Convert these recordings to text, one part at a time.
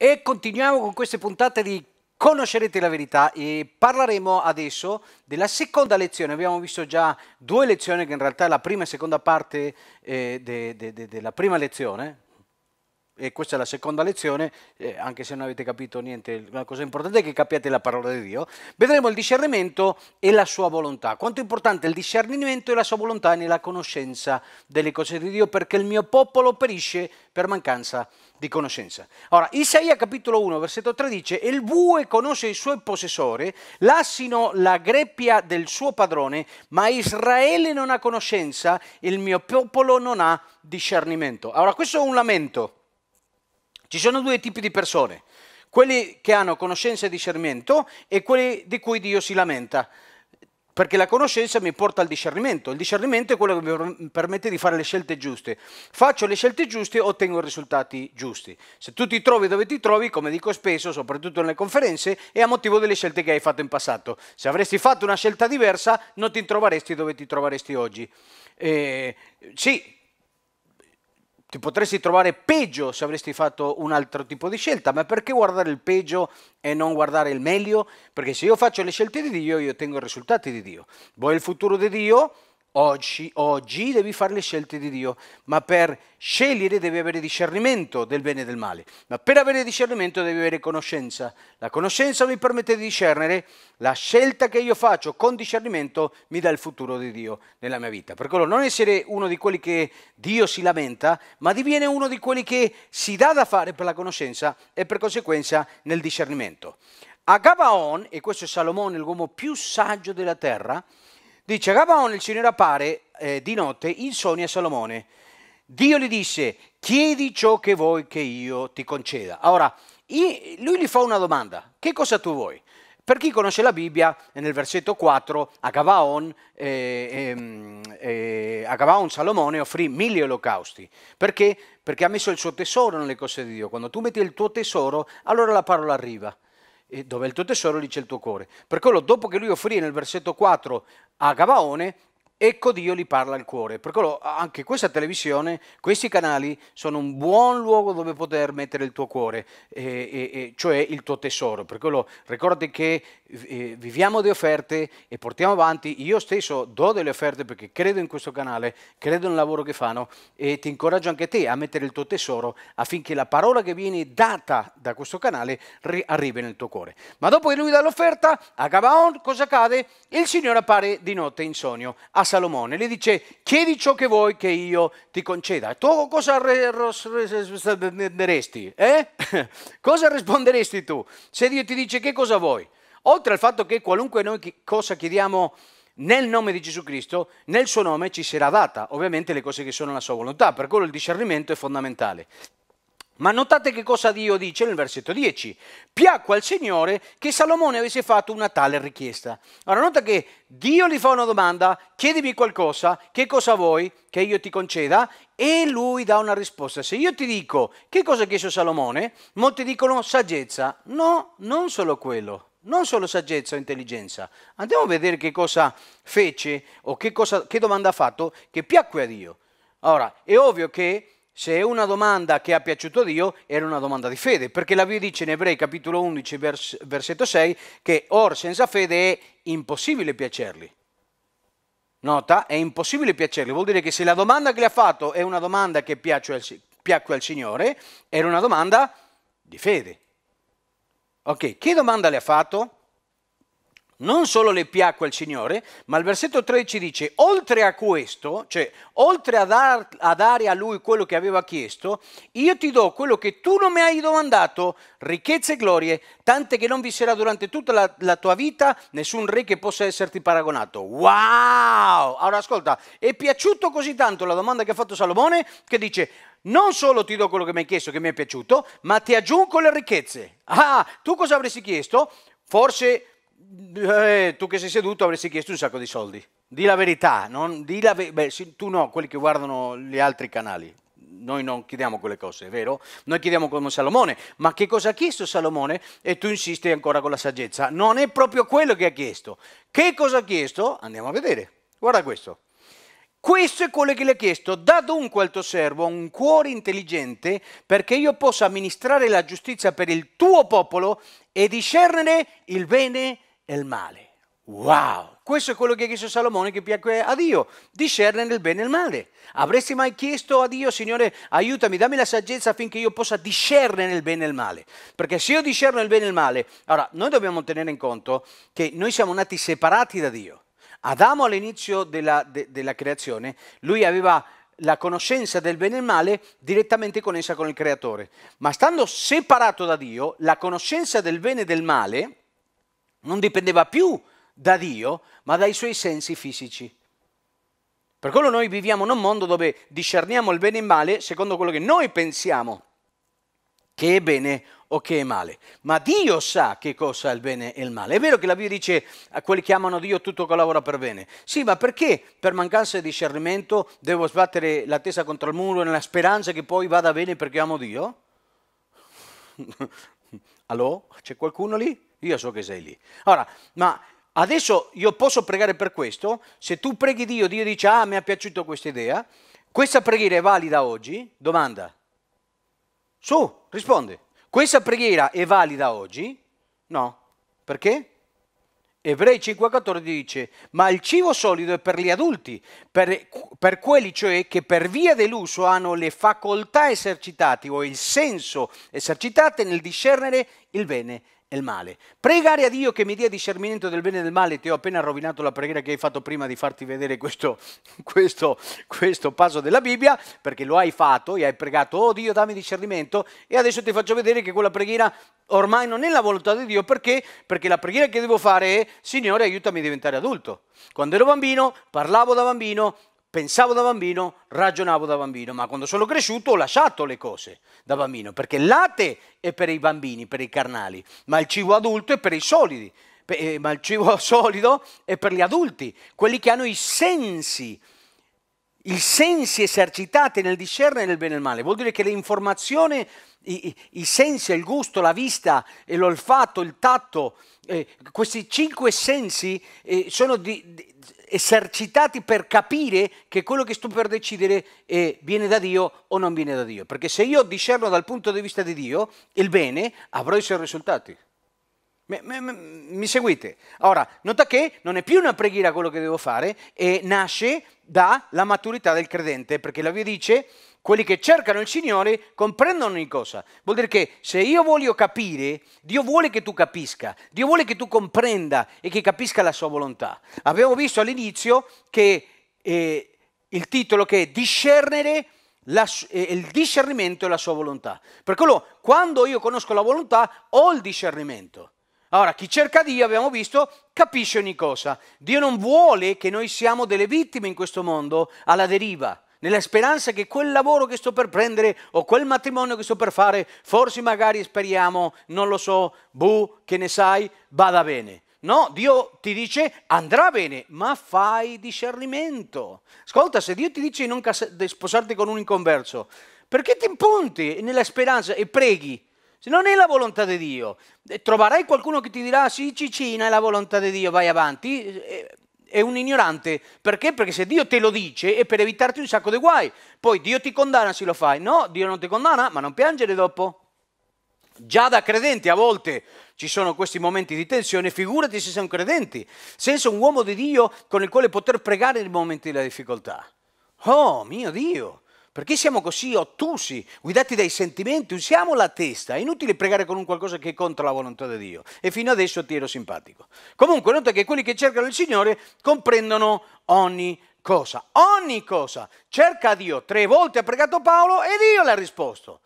E continuiamo con queste puntate di Conoscerete la verità e parleremo adesso della seconda lezione. Abbiamo visto già due lezioni che in realtà è la prima e seconda parte eh, della de, de, de prima lezione, e questa è la seconda lezione, eh, anche se non avete capito niente, la cosa importante è che capiate la parola di Dio, vedremo il discernimento e la sua volontà. Quanto è importante il discernimento e la sua volontà nella conoscenza delle cose di Dio, perché il mio popolo perisce per mancanza di conoscenza. Ora, Isaia capitolo 1, versetto 3 dice, il bue conosce il suo possessore, l'assino la greppia del suo padrone, ma Israele non ha conoscenza, il mio popolo non ha discernimento. Ora, questo è un lamento ci sono due tipi di persone, quelli che hanno conoscenza e discernimento e quelli di cui Dio si lamenta, perché la conoscenza mi porta al discernimento, il discernimento è quello che mi permette di fare le scelte giuste. Faccio le scelte giuste e ottengo i risultati giusti. Se tu ti trovi dove ti trovi, come dico spesso, soprattutto nelle conferenze, è a motivo delle scelte che hai fatto in passato. Se avresti fatto una scelta diversa, non ti troveresti dove ti troveresti oggi. Eh, sì, ti potresti trovare peggio se avresti fatto un altro tipo di scelta, ma perché guardare il peggio e non guardare il meglio? Perché se io faccio le scelte di Dio, io ottengo i risultati di Dio. Vuoi il futuro di Dio? Oggi, oggi, devi fare le scelte di Dio, ma per scegliere devi avere discernimento del bene e del male, ma per avere discernimento devi avere conoscenza. La conoscenza mi permette di discernere, la scelta che io faccio con discernimento mi dà il futuro di Dio nella mia vita. Per quello non essere uno di quelli che Dio si lamenta, ma diviene uno di quelli che si dà da fare per la conoscenza e per conseguenza nel discernimento. A Gabaon, e questo è Salomone, l'uomo più saggio della terra, Dice, Gabaon se ne rappare eh, di notte in sogno a Salomone. Dio gli disse, chiedi ciò che vuoi che io ti conceda. Ora, lui gli fa una domanda, che cosa tu vuoi? Per chi conosce la Bibbia, nel versetto 4, a Gabaon, eh, ehm, eh, a Gabaon Salomone offrì mille olocausti. Perché? Perché ha messo il suo tesoro nelle cose di Dio. Quando tu metti il tuo tesoro, allora la parola arriva. E dove è il tuo tesoro, lì c'è il tuo cuore. Per quello, dopo che lui offrì nel versetto 4 a Gabaone, ecco Dio gli parla al cuore. Per quello, anche questa televisione, questi canali sono un buon luogo dove poter mettere il tuo cuore, e, e, e, cioè il tuo tesoro. Per quello, ricordati che eh, viviamo di offerte e portiamo avanti. Io stesso do delle offerte perché credo in questo canale, credo nel lavoro che fanno e ti incoraggio anche te a mettere il tuo tesoro affinché la parola che viene data da questo canale arrivi nel tuo cuore. Ma dopo che lui dà l'offerta, a Gabaon cosa accade? Il Signore appare di notte in sogno a Salomone e gli dice chiedi ciò che vuoi che io ti conceda. Tu cosa risponderesti? Eh? cosa risponderesti tu se Dio ti dice che cosa vuoi? oltre al fatto che qualunque noi cosa chiediamo nel nome di Gesù Cristo, nel suo nome ci sarà data, ovviamente le cose che sono la sua volontà, per quello il discernimento è fondamentale. Ma notate che cosa Dio dice nel versetto 10. Piacque al Signore che Salomone avesse fatto una tale richiesta. Ora nota che Dio gli fa una domanda, chiedimi qualcosa, che cosa vuoi che io ti conceda? E lui dà una risposta. Se io ti dico che cosa ha chiesto Salomone, molti dicono saggezza. No, non solo quello non solo saggezza o intelligenza. Andiamo a vedere che cosa fece o che, cosa, che domanda ha fatto che piacque a Dio. Ora, è ovvio che se è una domanda che ha piaciuto a Dio, era una domanda di fede, perché la Bibbia dice in Ebrei capitolo 11 vers versetto 6 che or senza fede è impossibile piacerli. Nota, è impossibile piacerli, vuol dire che se la domanda che le ha fatto è una domanda che piacque al, piacque al Signore, era una domanda di fede. Ok, che domanda le ha fatto? Non solo le piacque al Signore, ma il versetto 13 dice, oltre a questo, cioè oltre a, dar, a dare a lui quello che aveva chiesto, io ti do quello che tu non mi hai domandato, ricchezze e glorie, tante che non vi sarà durante tutta la, la tua vita nessun re che possa esserti paragonato. Wow! Allora ascolta, è piaciuto così tanto la domanda che ha fatto Salomone che dice, non solo ti do quello che mi hai chiesto, che mi è piaciuto, ma ti aggiungo le ricchezze. Ah, tu cosa avresti chiesto? Forse eh, tu che sei seduto avresti chiesto un sacco di soldi. Di la verità, non, di la ve- beh, sì, tu no, quelli che guardano gli altri canali. Noi non chiediamo quelle cose, è vero? Noi chiediamo come Salomone, ma che cosa ha chiesto Salomone? E tu insisti ancora con la saggezza. Non è proprio quello che ha chiesto. Che cosa ha chiesto? Andiamo a vedere. Guarda questo. Questo è quello che le ha chiesto. Da dunque al tuo servo un cuore intelligente perché io possa amministrare la giustizia per il tuo popolo e discernere il bene e il male. Wow! Questo è quello che ha chiesto Salomone che piacque a Dio, discernere il bene e il male. Avresti mai chiesto a Dio, Signore, aiutami, dammi la saggezza affinché io possa discernere il bene e il male? Perché se io discerno il bene e il male, allora noi dobbiamo tenere in conto che noi siamo nati separati da Dio. Adamo all'inizio della, de, della creazione, lui aveva la conoscenza del bene e del male direttamente connessa con il creatore, ma stando separato da Dio, la conoscenza del bene e del male non dipendeva più da Dio, ma dai suoi sensi fisici. Per quello noi viviamo in un mondo dove discerniamo il bene e il male secondo quello che noi pensiamo che è bene o che è male. Ma Dio sa che cosa è il bene e il male. È vero che la Bibbia dice a quelli che amano Dio tutto collabora per bene. Sì, ma perché per mancanza di discernimento devo sbattere la testa contro il muro nella speranza che poi vada bene perché amo Dio? Allò? C'è qualcuno lì? Io so che sei lì. Allora, ma adesso io posso pregare per questo? Se tu preghi Dio, Dio dice ah mi è piaciuta questa idea, questa preghiera è valida oggi? Domanda, su, rispondi. Questa preghiera è valida oggi? No. Perché? Ebrei 5,14 dice, ma il cibo solido è per gli adulti, per, per, quelli cioè che per via dell'uso hanno le facoltà esercitate o il senso esercitate nel discernere il bene e il male. Pregare a Dio che mi dia discernimento del bene e del male, ti ho appena rovinato la preghiera che hai fatto prima di farti vedere questo, questo, questo passo della Bibbia, perché lo hai fatto e hai pregato, oh Dio dammi discernimento, e adesso ti faccio vedere che quella preghiera ormai non è la volontà di Dio, perché? Perché la preghiera che devo fare è, Signore aiutami a diventare adulto. Quando ero bambino, parlavo da bambino, pensavo da bambino, ragionavo da bambino, ma quando sono cresciuto ho lasciato le cose da bambino, perché il latte è per i bambini, per i carnali, ma il cibo adulto è per i solidi, per, eh, ma il cibo solido è per gli adulti, quelli che hanno i sensi, i sensi esercitati nel discernere il bene e il male, vuol dire che le informazioni, i, i sensi, il gusto, la vista, l'olfatto, il tatto, eh, questi cinque sensi eh, sono di, di, esercitati per capire che quello che sto per decidere eh, viene da Dio o non viene da Dio. Perché se io discerno dal punto di vista di Dio il bene, avrò i suoi risultati. Mi, mi, mi seguite? Ora, nota che non è più una preghiera quello che devo fare, e nasce dalla maturità del credente, perché la Bibbia dice quelli che cercano il Signore comprendono ogni cosa. Vuol dire che se io voglio capire, Dio vuole che tu capisca, Dio vuole che tu comprenda e che capisca la sua volontà. Abbiamo visto all'inizio che eh, il titolo che è discernere la, eh, il discernimento e la sua volontà. Per quello, quando io conosco la volontà, ho il discernimento. Allora, chi cerca Dio, abbiamo visto, capisce ogni cosa. Dio non vuole che noi siamo delle vittime in questo mondo alla deriva nella speranza che quel lavoro che sto per prendere o quel matrimonio che sto per fare, forse magari speriamo, non lo so, bu, che ne sai, vada bene. No, Dio ti dice andrà bene, ma fai discernimento. Ascolta, se Dio ti dice di non di sposarti con un inconverso, perché ti impunti nella speranza e preghi? Se non è la volontà di Dio, eh, troverai qualcuno che ti dirà sì, Cicina è la volontà di Dio, vai avanti. Eh, è un ignorante. Perché? Perché se Dio te lo dice è per evitarti un sacco di guai. Poi Dio ti condanna se lo fai. No, Dio non ti condanna, ma non piangere dopo. Già da credenti a volte ci sono questi momenti di tensione, figurati se sei un credente, senza un uomo di Dio con il quale poter pregare nei momenti della difficoltà. Oh mio Dio, perché siamo così ottusi, guidati dai sentimenti? Usiamo la testa, è inutile pregare con un qualcosa che è contro la volontà di Dio. E fino adesso ti ero simpatico. Comunque nota che quelli che cercano il Signore comprendono ogni cosa, ogni cosa. Cerca Dio, tre volte ha pregato Paolo e Dio l'ha risposto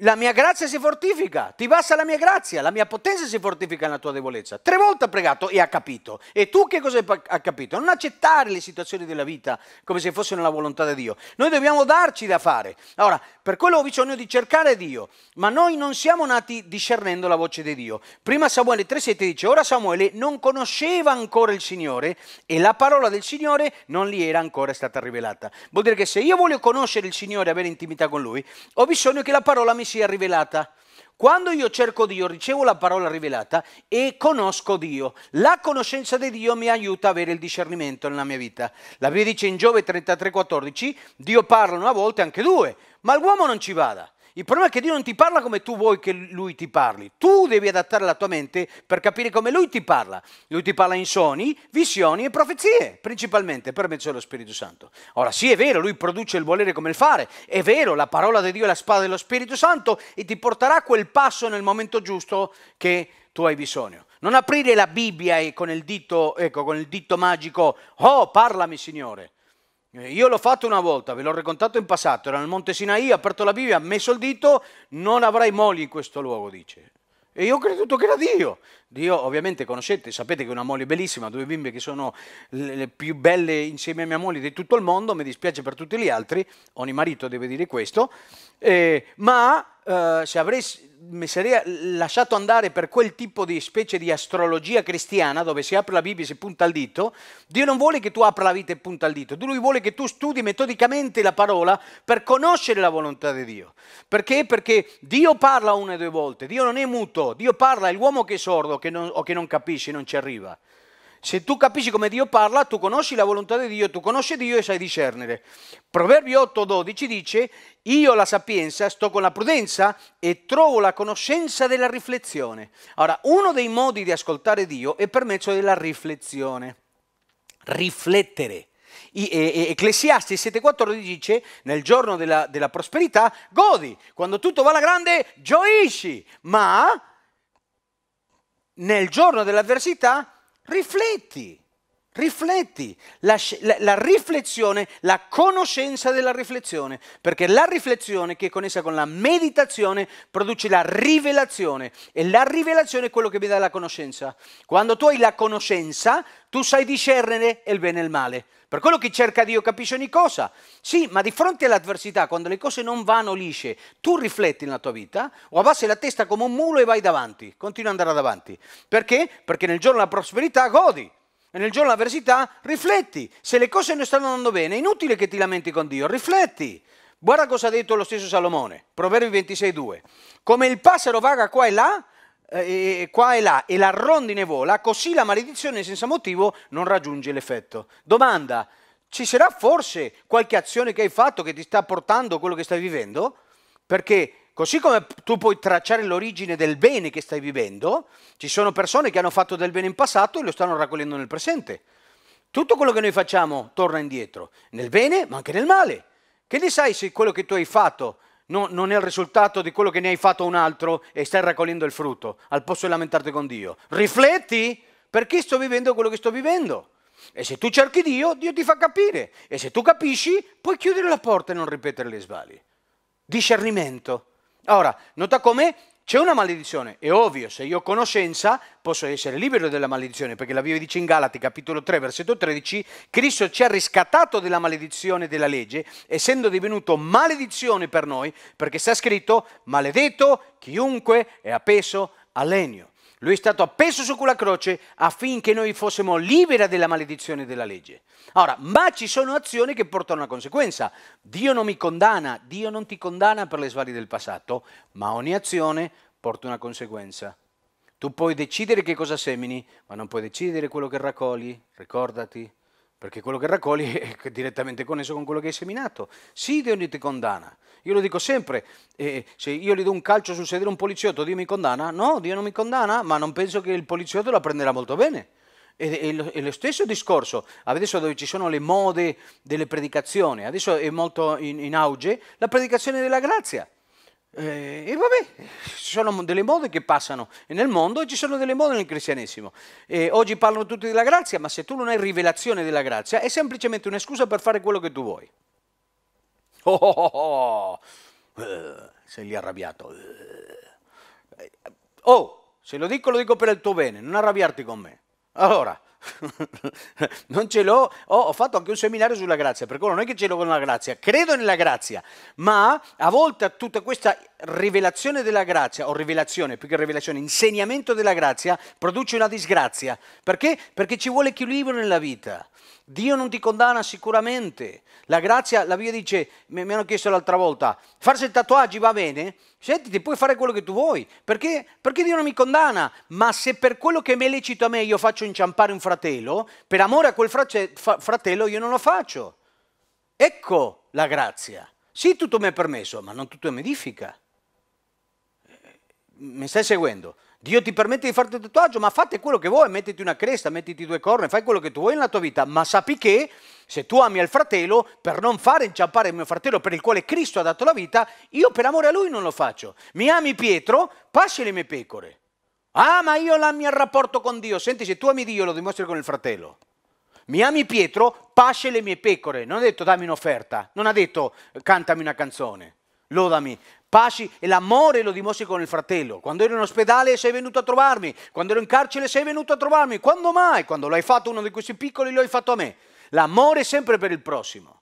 la mia grazia si fortifica, ti basta la mia grazia, la mia potenza si fortifica nella tua debolezza. Tre volte ha pregato e ha capito. E tu che cosa hai capito? Non accettare le situazioni della vita come se fossero la volontà di Dio. Noi dobbiamo darci da fare. Allora, per quello ho bisogno di cercare Dio, ma noi non siamo nati discernendo la voce di Dio. Prima Samuele 3,7 dice, ora Samuele non conosceva ancora il Signore e la parola del Signore non gli era ancora stata rivelata. Vuol dire che se io voglio conoscere il Signore e avere intimità con Lui, ho bisogno che la parola mi sia rivelata. Quando io cerco Dio, ricevo la parola rivelata e conosco Dio. La conoscenza di Dio mi aiuta a avere il discernimento nella mia vita. La Bibbia dice in Giove 33,14, Dio parla una volta e anche due, ma l'uomo non ci vada. Il problema è che Dio non ti parla come tu vuoi che Lui ti parli. Tu devi adattare la tua mente per capire come Lui ti parla. Lui ti parla in sogni, visioni e profezie, principalmente per mezzo dello Spirito Santo. Ora sì, è vero, Lui produce il volere come il fare. È vero, la parola di Dio è la spada dello Spirito Santo e ti porterà a quel passo nel momento giusto che tu hai bisogno. Non aprire la Bibbia e con il dito, ecco, con il dito magico, oh, parlami Signore. Eh, io l'ho fatto una volta, ve l'ho raccontato in passato, era nel Monte Sinai, ho aperto la Bibbia, ha messo il dito, non avrai mogli in questo luogo, dice. E io ho creduto che era Dio. Dio ovviamente conoscete, sapete che è una moglie bellissima, due bimbe che sono le più belle insieme a mia moglie di tutto il mondo, mi dispiace per tutti gli altri, ogni marito deve dire questo, eh, ma eh, se avessi mi sarei lasciato andare per quel tipo di specie di astrologia cristiana dove si apre la Bibbia e si punta il dito, Dio non vuole che tu apri la vita e punta il dito, Lui vuole che tu studi metodicamente la parola per conoscere la volontà di Dio. Perché? Perché Dio parla una e due volte, Dio non è muto, Dio parla, è l'uomo che è sordo che non, o che non capisce, non ci arriva. Se tu capisci come Dio parla, tu conosci la volontà di Dio, tu conosci Dio e sai discernere. Proverbi 8:12 dice, io la sapienza sto con la prudenza e trovo la conoscenza della riflessione. Ora, uno dei modi di ascoltare Dio è per mezzo della riflessione. Riflettere. Ecclesiasti 7,14 dice: Nel giorno della, della, prosperità godi, quando tutto va alla grande gioisci, ma nel giorno dell'avversità Rifletti. Rifletti, la, la, la, riflessione, la conoscenza della riflessione, perché la riflessione che è connessa con la meditazione produce la rivelazione e la rivelazione è quello che vi dà la conoscenza. Quando tu hai la conoscenza, tu sai discernere il bene e il male. Per quello che cerca Dio capisce ogni cosa. Sì, ma di fronte all'avversità, quando le cose non vanno lisce, tu rifletti nella tua vita o abbassi la testa come un mulo e vai davanti, continua ad andare davanti. Perché? Perché nel giorno della prosperità godi e nel giorno dell'avversità rifletti. Se le cose non stanno andando bene, è inutile che ti lamenti con Dio, rifletti. Guarda cosa ha detto lo stesso Salomone, Proverbi 26,2. Come il passero vaga qua e là, eh, qua e là, e la rondine vola, così la maledizione senza motivo non raggiunge l'effetto. Domanda, ci sarà forse qualche azione che hai fatto che ti sta portando quello che stai vivendo? Perché Così come tu puoi tracciare l'origine del bene che stai vivendo, ci sono persone che hanno fatto del bene in passato e lo stanno raccogliendo nel presente. Tutto quello che noi facciamo torna indietro, nel bene ma anche nel male. Che ne sai se quello che tu hai fatto no, non è il risultato di quello che ne hai fatto un altro e stai raccogliendo il frutto, al posto di lamentarti con Dio? Rifletti perché sto vivendo quello che sto vivendo. E se tu cerchi Dio, Dio ti fa capire. E se tu capisci, puoi chiudere la porta e non ripetere le sbagli. Discernimento Ora, nota come c'è una maledizione, è ovvio, se io ho conoscenza posso essere libero dalla maledizione, perché la Bibbia dice in Galati capitolo 3 versetto 13, Cristo ci ha riscattato dalla maledizione della legge, essendo divenuto maledizione per noi, perché sta scritto, maledetto chiunque è appeso al legno. Lui è stato appeso su quella croce affinché noi fossimo liberi dalla maledizione della legge. Ora, ma ci sono azioni che portano a una conseguenza. Dio non mi condanna, Dio non ti condanna per le svarie del passato, ma ogni azione porta una conseguenza. Tu puoi decidere che cosa semini, ma non puoi decidere quello che raccogli, ricordati perché quello che raccogli è direttamente connesso con quello che hai seminato. Sì, Dio ti condanna. Io lo dico sempre, eh, se io gli do un calcio sul sedere a un poliziotto, Dio mi condanna? No, Dio non mi condanna, ma non penso che il poliziotto la prenderà molto bene. È lo, è lo stesso discorso, adesso dove ci sono le mode delle predicazioni, adesso è molto in, in auge la predicazione della grazia. Eh, e vabbè, ci sono delle mode che passano nel mondo e ci sono delle mode nel cristianesimo. Eh, oggi parlano tutti della grazia, ma se tu non hai rivelazione della grazia, è semplicemente una scusa per fare quello che tu vuoi. Oh, oh, oh, oh. oh. Eh, sei lì arrabbiato. Eh, oh, se lo dico, lo dico per il tuo bene, non arrabbiarti con me. Allora, non ce l'ho, oh, ho fatto anche un seminario sulla grazia, per quello non è che ce l'ho con la grazia, credo nella grazia, ma a volte tutta questa rivelazione della grazia, o rivelazione più che rivelazione, insegnamento della grazia, produce una disgrazia. Perché? Perché ci vuole equilibrio nella vita. Dio non ti condanna sicuramente. La grazia, la Bibbia dice, mi, hanno chiesto l'altra volta, farsi i tatuaggi va bene? Sentiti, puoi fare quello che tu vuoi. Perché? Perché Dio non mi condanna. Ma se per quello che mi è lecito a me io faccio inciampare un fratello, per amore a quel fratello io non lo faccio. Ecco la grazia. Sì, tutto mi è permesso, ma non tutto mi edifica mi stai seguendo? Dio ti permette di farti il tatuaggio, ma fate quello che vuoi, mettiti una cresta, mettiti due corna, fai quello che tu vuoi nella tua vita, ma sappi che se tu ami il fratello, per non fare inciampare il mio fratello per il quale Cristo ha dato la vita, io per amore a lui non lo faccio. Mi ami Pietro, passi le mie pecore. Ah, ma io la mia rapporto con Dio. Senti, se tu ami Dio lo dimostri con il fratello. Mi ami Pietro, pasce le mie pecore. Non ha detto dammi un'offerta, non ha detto cantami una canzone, lodami paci e l'amore lo dimostri con il fratello. Quando ero in ospedale sei venuto a trovarmi, quando ero in carcere sei venuto a trovarmi. Quando mai? Quando l'hai fatto uno di questi piccoli, l'hai fatto a me. L'amore è sempre per il prossimo.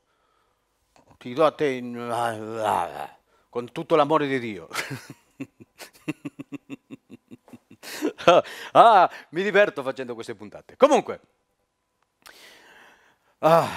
Ti do a te ah, ah, ah, con tutto l'amore di Dio. ah, mi diverto facendo queste puntate. Comunque, ah,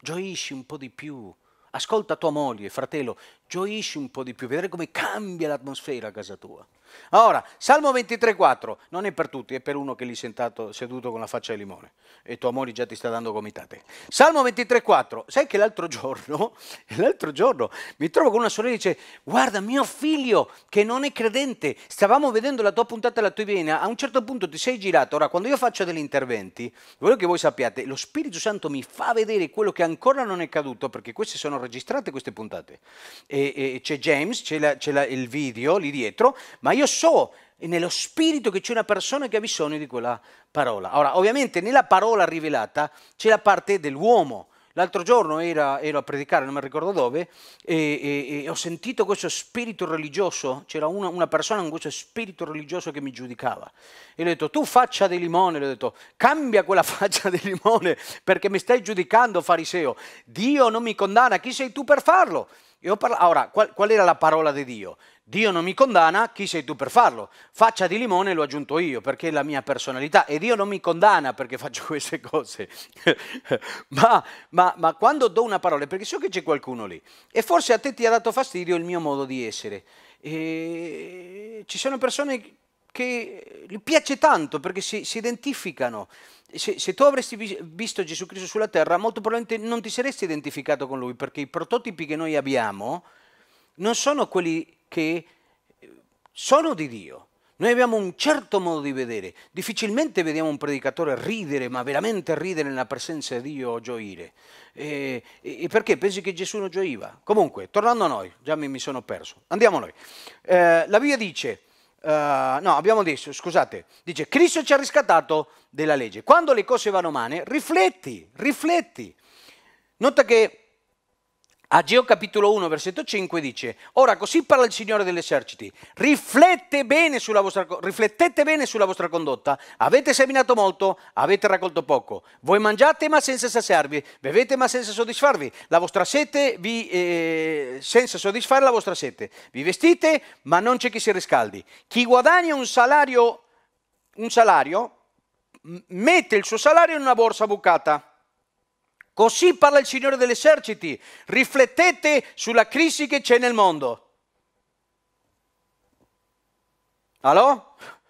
gioisci un po' di più. Ascolta tua moglie, fratello, gioisci un po' di più, vedrai come cambia l'atmosfera a casa tua. Ora, Salmo 23,4 non è per tutti, è per uno che lì sentato, seduto con la faccia di limone e tuo amore già ti sta dando gomitate. Salmo 23,4, sai che l'altro giorno, l'altro giorno mi trovo con una sorella e dice, guarda mio figlio che non è credente, stavamo vedendo la tua puntata alla tua vena, a un certo punto ti sei girato, ora quando io faccio degli interventi, voglio che voi sappiate, lo Spirito Santo mi fa vedere quello che ancora non è caduto, perché queste sono registrate queste puntate. E e, e c'è James, c'è, il video lì dietro, ma io so nello spirito che c'è una persona che ha bisogno di quella parola. Ora, ovviamente nella parola rivelata c'è la parte dell'uomo. L'altro giorno era, ero a predicare, non mi ricordo dove, e, e ho sentito questo spirito religioso, c'era una, una, persona con questo spirito religioso che mi giudicava. E gli ho detto, tu faccia di limone, le ho detto, cambia quella faccia di limone perché mi stai giudicando fariseo. Dio non mi condanna, chi sei tu per farlo? E Parla... Ora, qual, qual, era la parola di Dio? Dio non mi condanna, chi sei tu per farlo? Faccia di limone l'ho aggiunto io, perché è la mia personalità, e Dio non mi condanna perché faccio queste cose. ma, ma, ma, quando do una parola, perché so che c'è qualcuno lì, e forse a te ti ha dato fastidio il mio modo di essere. E... Ci sono persone che gli piace tanto perché si, si identificano. Se, se, tu avresti visto Gesù Cristo sulla terra, molto probabilmente non ti saresti identificato con lui perché i prototipi che noi abbiamo non sono quelli che eh, sono di Dio. Noi abbiamo un certo modo di vedere, difficilmente vediamo un predicatore ridere, ma veramente ridere nella presenza di Dio o gioire. E, e perché pensi che Gesù non gioiva? Comunque, tornando a noi, già mi, mi sono perso, andiamo a noi. Eh, la Bibbia dice, eh, no, abbiamo detto, scusate, dice Cristo ci ha riscattato della legge. Quando le cose vanno male, rifletti, rifletti. Nota che Ageo capitolo 1 versetto 5 dice, ora così parla il Signore degli eserciti, riflette bene vostra, riflettete bene sulla vostra condotta, avete seminato molto, avete raccolto poco, voi mangiate ma senza saziarvi, bevete ma senza soddisfarvi, la vostra sete vi, eh, senza soddisfare la vostra sete, vi vestite ma non c'è chi si riscaldi, chi guadagna un salario, un salario mette il suo salario in una borsa bucata Così parla il Signore degli eserciti. Riflettete sulla crisi che c'è nel mondo. Allora?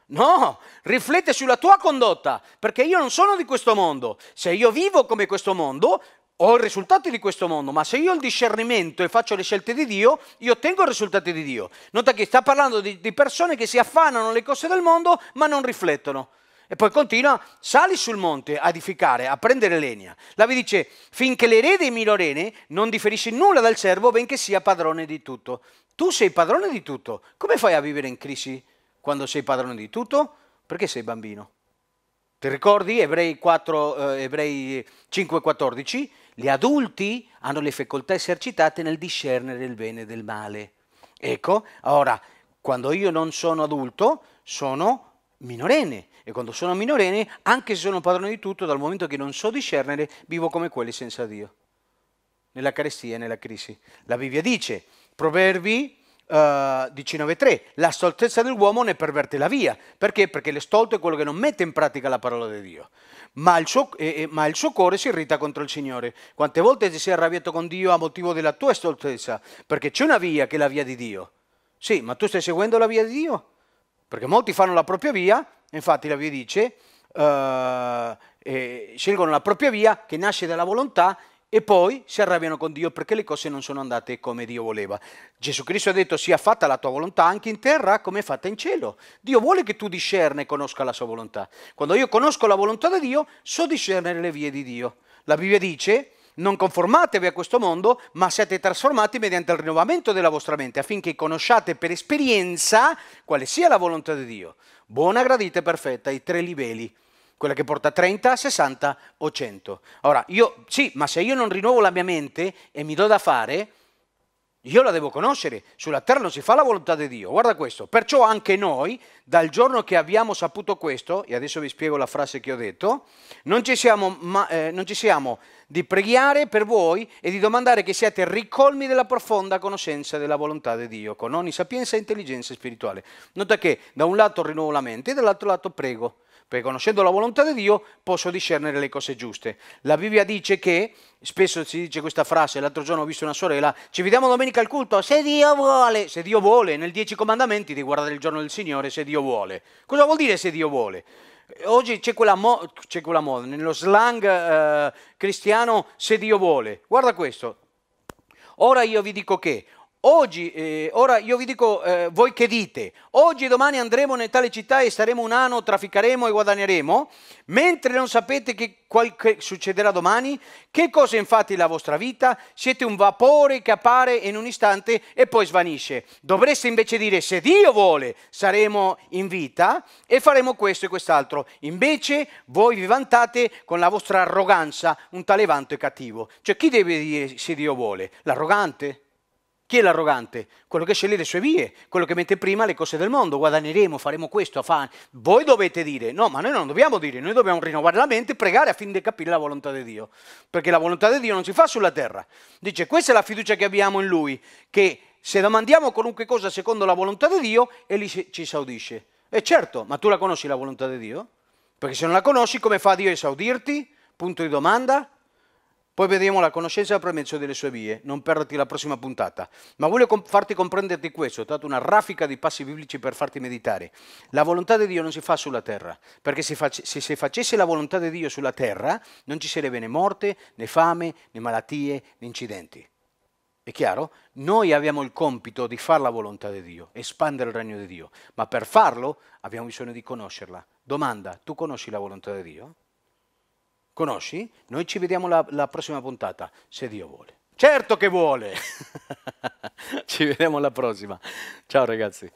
No, riflette sulla tua condotta, perché io non sono di questo mondo. Se io vivo come questo mondo, ho i risultati di questo mondo, ma se io ho il discernimento e faccio le scelte di Dio, io ottengo i risultati di Dio. Nota che sta parlando di, di persone che si affanano le cose del mondo, ma non riflettono. E poi continua, sali sul monte a edificare, a prendere legna. La vi dice, finché l'erede è minorenne, non differisce nulla dal servo, benché sia padrone di tutto. Tu sei padrone di tutto. Come fai a vivere in crisi quando sei padrone di tutto? Perché sei bambino. Ti ricordi Ebrei, 4, eh, Ebrei 5,14? Gli adulti hanno le facoltà esercitate nel discernere il bene e del male. Ecco, ora, quando io non sono adulto, sono bambino minorenne e quando sono minorenne, anche se sono padrone di tutto, dal momento che non so discernere, vivo come quelli senza Dio, nella carestia e nella crisi. La Bibbia dice, Proverbi uh, eh, 19.3, la stoltezza dell'uomo ne perverte la via. Perché? Perché l'estolto è quello che non mette in pratica la parola di Dio, ma il, suo, eh, ma il suo cuore si irrita contro il Signore. Quante volte ti sei arrabbiato con Dio a motivo della tua stoltezza? Perché c'è una via che è la via di Dio. Sì, ma tu stai seguendo la via di Dio? perché molti fanno la propria via, infatti la via dice, eh, eh, scelgono la propria via che nasce dalla volontà e poi si arrabbiano con Dio perché le cose non sono andate come Dio voleva. Gesù Cristo ha detto sia fatta la tua volontà anche in terra come è fatta in cielo. Dio vuole che tu discerne e conosca la sua volontà. Quando io conosco la volontà di Dio, so discernere le vie di Dio. La Bibbia dice non conformatevi a questo mondo, ma siate trasformati mediante il rinnovamento della vostra mente, affinché conosciate per esperienza quale sia la volontà di Dio. Buona, gradita e perfetta, i tre livelli quella che porta 30, 60 o 100. Ora, io sì, ma se io non rinnovo la mia mente e mi do da fare, io la devo conoscere, sulla terra non si fa la volontà di Dio, guarda questo. Perciò anche noi, dal giorno che abbiamo saputo questo, e adesso vi spiego la frase che ho detto, non ci siamo, ma, eh, non ci siamo di preghiare per voi e di domandare che siate ricolmi della profonda conoscenza della volontà di Dio, con ogni sapienza e intelligenza spirituale. Nota che da un lato rinnovo la mente e dall'altro lato prego perché conoscendo la volontà di Dio posso discernere le cose giuste. La Bibbia dice che, spesso si dice questa frase, l'altro giorno ho visto una sorella, ci vediamo domenica al culto, se Dio vuole, se Dio vuole, nel Dieci Comandamenti di guardare il giorno del Signore, se Dio vuole. Cosa vuol dire se Dio vuole? Oggi c'è quella, mo- c'è quella moda, nello slang eh, cristiano, se Dio vuole. Guarda questo. Ora io vi dico che oggi, eh, ora io vi dico, eh, voi che dite, oggi e domani andremo in tale città e staremo un anno, trafficheremo e guadagneremo, mentre non sapete che, qual, che succederà domani, che cosa è infatti la vostra vita? Siete un vapore che appare in un istante e poi svanisce. Dovreste invece dire, se Dio vuole, saremo in vita e faremo questo e quest'altro. Invece voi vi vantate con la vostra arroganza, un tale vanto è cattivo. Cioè chi deve dire se Dio vuole? L'arrogante? Chi è l'arrogante? Quello che sceglie le sue vie, quello che mette prima le cose del mondo, guadagneremo, faremo questo, afan. Voi dovete dire, no, ma noi non dobbiamo dire, noi dobbiamo rinnovare la mente e pregare affinché capire la volontà di Dio, perché la volontà di Dio non si fa sulla terra. Dice, questa è la fiducia che abbiamo in Lui, che se domandiamo qualunque cosa secondo la volontà di Dio, Egli ci esaudisce. E certo, ma tu la conosci la volontà di Dio? Perché se non la conosci, come fa Dio a esaudirti? Punto di domanda. Poi vedremo la conoscenza e per mezzo delle sue vie, non perderti la prossima puntata. Ma voglio com farti comprenderti questo, ho dato una raffica di passi biblici per farti meditare. La volontà di Dio non si fa sulla terra, perché se, se si facesse la volontà di Dio sulla terra non ci sarebbe né morte, né fame, né malattie, né incidenti. È chiaro? Noi abbiamo il compito di fare la volontà di Dio, espandere il regno di Dio, ma per farlo abbiamo bisogno di conoscerla. Domanda, tu conosci la volontà di Dio? Conosci? Noi ci vediamo la, la prossima puntata, se Dio vuole. Certo che vuole! ci vediamo alla prossima. Ciao ragazzi.